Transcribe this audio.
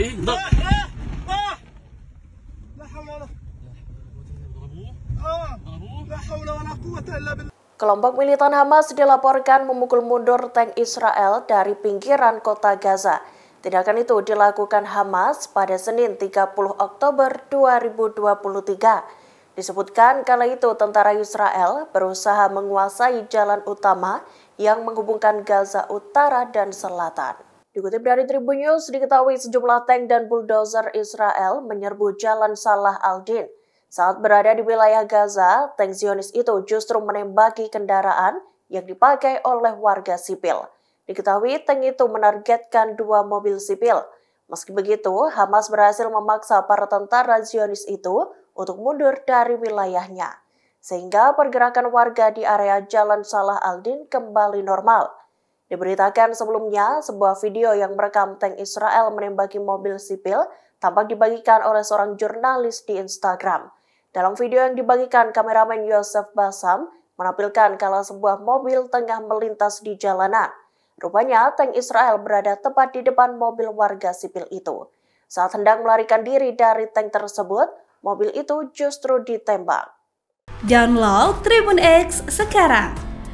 Eh, eh, eh. Kelompok militan Hamas dilaporkan memukul mundur tank Israel dari pinggiran kota Gaza. Tindakan itu dilakukan Hamas pada Senin 30 Oktober 2023. Disebutkan kala itu tentara Israel berusaha menguasai jalan utama yang menghubungkan Gaza Utara dan Selatan. Dikutip dari Tribun News, diketahui sejumlah tank dan bulldozer Israel menyerbu jalan Salah al-Din. Saat berada di wilayah Gaza, tank Zionis itu justru menembaki kendaraan yang dipakai oleh warga sipil. Diketahui tank itu menargetkan dua mobil sipil. Meski begitu, Hamas berhasil memaksa para tentara Zionis itu untuk mundur dari wilayahnya sehingga pergerakan warga di area Jalan Salah Aldin kembali normal. Diberitakan sebelumnya, sebuah video yang merekam tank Israel menembaki mobil sipil tampak dibagikan oleh seorang jurnalis di Instagram. Dalam video yang dibagikan, kameramen Yosef Basam menampilkan kalau sebuah mobil tengah melintas di jalanan. Rupanya, tank Israel berada tepat di depan mobil warga sipil itu. Saat hendak melarikan diri dari tank tersebut, mobil itu justru ditembak. Download Tribun X sekarang